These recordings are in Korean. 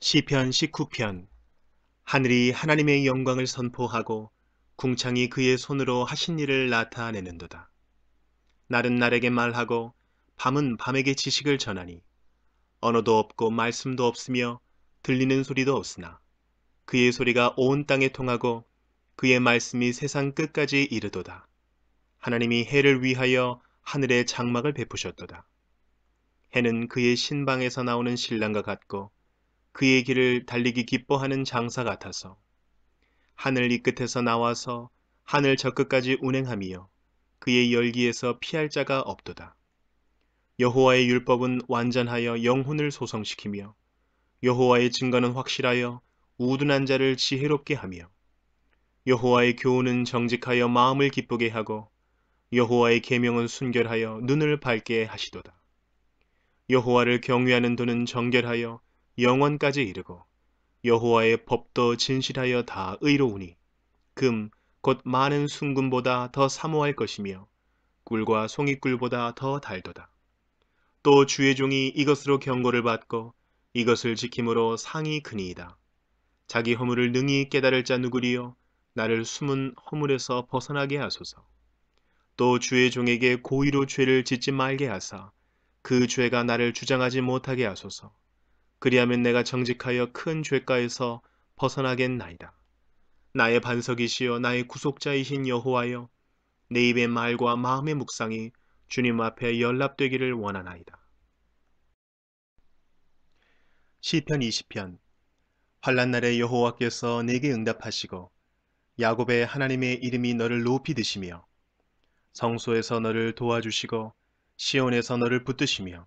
시편 19편 하늘이 하나님의 영광을 선포하고 궁창이 그의 손으로 하신 일을 나타내는도다. 날은 날에게 말하고 밤은 밤에게 지식을 전하니 언어도 없고 말씀도 없으며 들리는 소리도 없으나 그의 소리가 온 땅에 통하고 그의 말씀이 세상 끝까지 이르도다. 하나님이 해를 위하여 하늘의 장막을 베푸셨도다. 해는 그의 신방에서 나오는 신랑과 같고 그의 길을 달리기 기뻐하는 장사 같아서 하늘 이 끝에서 나와서 하늘 저 끝까지 운행하며 그의 열기에서 피할 자가 없도다. 여호와의 율법은 완전하여 영혼을 소성시키며 여호와의 증거는 확실하여 우둔한 자를 지혜롭게 하며 여호와의 교훈은 정직하여 마음을 기쁘게 하고 여호와의 계명은 순결하여 눈을 밝게 하시도다. 여호와를 경외하는 돈은 정결하여 영원까지 이르고 여호와의 법도 진실하여 다 의로우니 금곧 많은 순금보다 더 사모할 것이며 꿀과 송이꿀보다 더 달도다. 또 주의 종이 이것으로 경고를 받고 이것을 지킴으로 상이 크니이다. 자기 허물을 능히 깨달을 자 누구리요 나를 숨은 허물에서 벗어나게 하소서. 또 주의 종에게 고의로 죄를 짓지 말게 하사 그 죄가 나를 주장하지 못하게 하소서. 그리하면 내가 정직하여 큰 죄가에서 벗어나겠나이다. 나의 반석이시여 나의 구속자이신 여호와여 내 입의 말과 마음의 묵상이 주님 앞에 연락되기를 원하나이다. 시편 20편 환란 날에 여호와께서 내게 응답하시고 야곱의 하나님의 이름이 너를 높이 드시며 성소에서 너를 도와주시고 시온에서 너를 붙드시며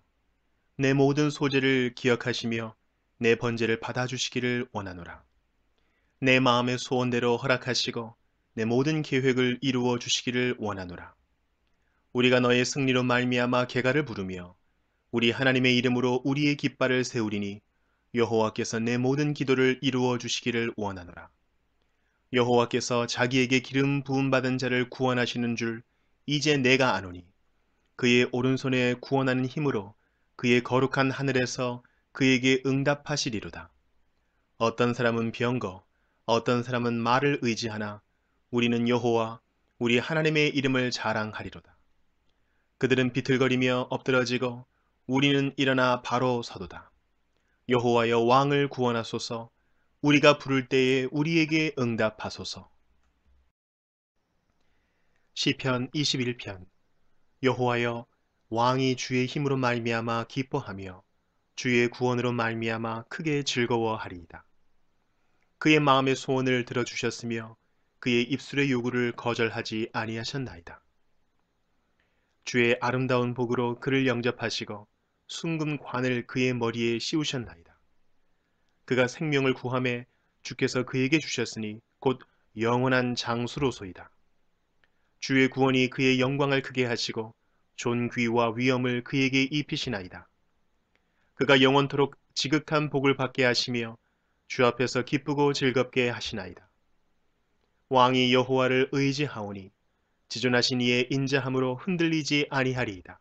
내 모든 소재를 기억하시며 내 번제를 받아주시기를 원하노라. 내 마음의 소원대로 허락하시고 내 모든 계획을 이루어 주시기를 원하노라. 우리가 너의 승리로 말미암아 개가를 부르며 우리 하나님의 이름으로 우리의 깃발을 세우리니 여호와께서 내 모든 기도를 이루어 주시기를 원하노라. 여호와께서 자기에게 기름 부음 받은 자를 구원하시는 줄 이제 내가 아노니 그의 오른손에 구원하는 힘으로 그의 거룩한 하늘에서 그에게 응답하시리로다. 어떤 사람은 병거, 어떤 사람은 말을 의지하나 우리는 여호와 우리 하나님의 이름을 자랑하리로다. 그들은 비틀거리며 엎드러지고 우리는 일어나 바로 서도다. 여호와여 왕을 구원하소서 우리가 부를 때에 우리에게 응답하소서. 시편 21편 여호와여 왕이 주의 힘으로 말미암아 기뻐하며 주의 구원으로 말미암아 크게 즐거워하리이다. 그의 마음의 소원을 들어주셨으며 그의 입술의 요구를 거절하지 아니하셨나이다. 주의 아름다운 복으로 그를 영접하시고 순금관을 그의 머리에 씌우셨나이다. 그가 생명을 구함에 주께서 그에게 주셨으니 곧 영원한 장수로소이다. 주의 구원이 그의 영광을 크게 하시고 존귀와 위엄을 그에게 입히시나이다. 그가 영원토록 지극한 복을 받게 하시며 주 앞에서 기쁘고 즐겁게 하시나이다. 왕이 여호와를 의지하오니 지존하신 이의 인자함으로 흔들리지 아니하리이다.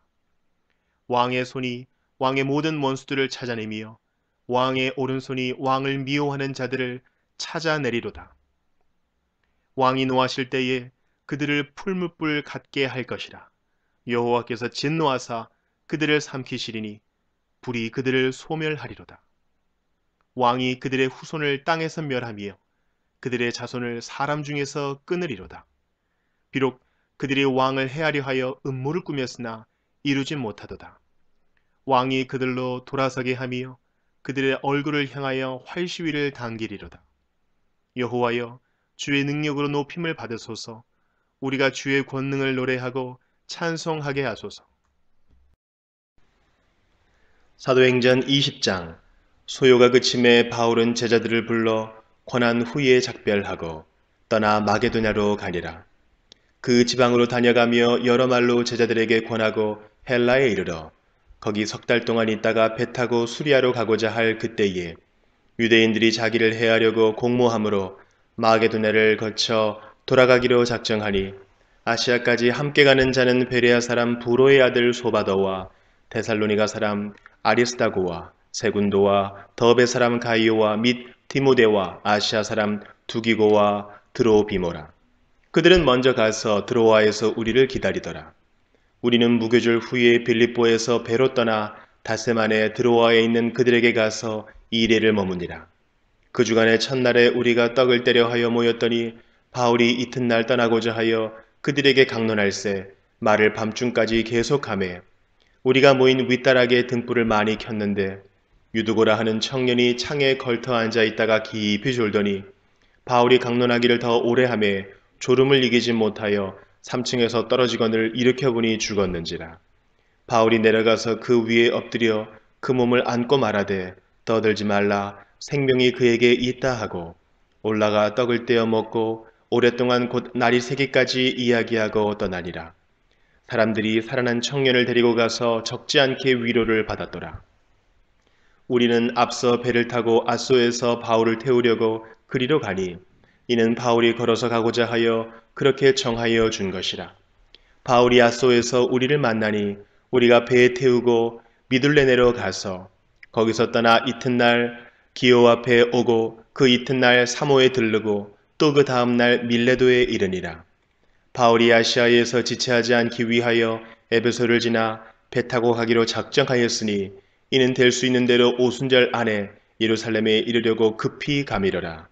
왕의 손이 왕의 모든 원수들을 찾아내며 왕의 오른손이 왕을 미워하는 자들을 찾아내리로다. 왕이 노하실 때에 그들을 풀무불 같게 할 것이라. 여호와께서 진노하사 그들을 삼키시리니 불이 그들을 소멸하리로다. 왕이 그들의 후손을 땅에서 멸하며 그들의 자손을 사람 중에서 끊으리로다. 비록 그들이 왕을 해하려 하여 음모를 꾸몄으나 이루지 못하도다. 왕이 그들로 돌아서게 하며 그들의 얼굴을 향하여 활시위를 당기리로다. 여호와여 주의 능력으로 높임을 받으소서 우리가 주의 권능을 노래하고 찬송하게 하소서. 사도행전 20장 소요가 그침에 바울은 제자들을 불러 권한 후에 작별하고 떠나 마게도냐로 가니라. 그 지방으로 다녀가며 여러 말로 제자들에게 권하고 헬라에 이르러 거기 석 달 동안 있다가 배 타고 수리아로 가고자 할 그때에 유대인들이 자기를 해하려고 공모함으로 마게도냐를 거쳐 돌아가기로 작정하니 아시아까지 함께 가는 자는 베레아 사람 부로의 아들 소바더와 데살로니가 사람 아리스다고와 세군도와 더베 사람 가이오와 및 디모데와 아시아 사람 두기고와 드로비모라. 그들은 먼저 가서 드로아에서 우리를 기다리더라. 우리는 무교절 후에 빌립보에서 배로 떠나 다새 만에 드로아에 있는 그들에게 가서 이레를 머무니라. 그 주간의 첫날에 우리가 떡을 때려 하여 모였더니 바울이 이튿날 떠나고자 하여 그들에게 강론할세 말을 밤중까지 계속하에 우리가 모인 윗다락에 등불을 많이 켰는데 유두고라 하는 청년이 창에 걸터 앉아 있다가 깊이 졸더니 바울이 강론하기를 더 오래 하며 졸음을 이기지 못하여 3층에서 떨어지건을 일으켜보니 죽었는지라. 바울이 내려가서 그 위에 엎드려 그 몸을 안고 말하되 떠들지 말라 생명이 그에게 있다 하고 올라가 떡을 떼어 먹고 오랫동안 곧 날이 새기까지 이야기하고 떠나니라. 사람들이 살아난 청년을 데리고 가서 적지 않게 위로를 받았더라. 우리는 앞서 배를 타고 아소에서 바울을 태우려고 그리로 가니 이는 바울이 걸어서 가고자 하여 그렇게 정하여 준 것이라. 바울이 아소에서 우리를 만나니 우리가 배에 태우고 미둘레네로 가서 거기서 떠나 이튿날 기호 앞에 오고 그 이튿날 사모에 들르고 또그 다음날 밀레도에 이르니라. 바울이 아시아에서 지체하지 않기 위하여 에베소를 지나 배 타고 가기로 작정하였으니 이는 될 수 있는 대로 오순절 안에 예루살렘에 이르려고 급히 가미러라.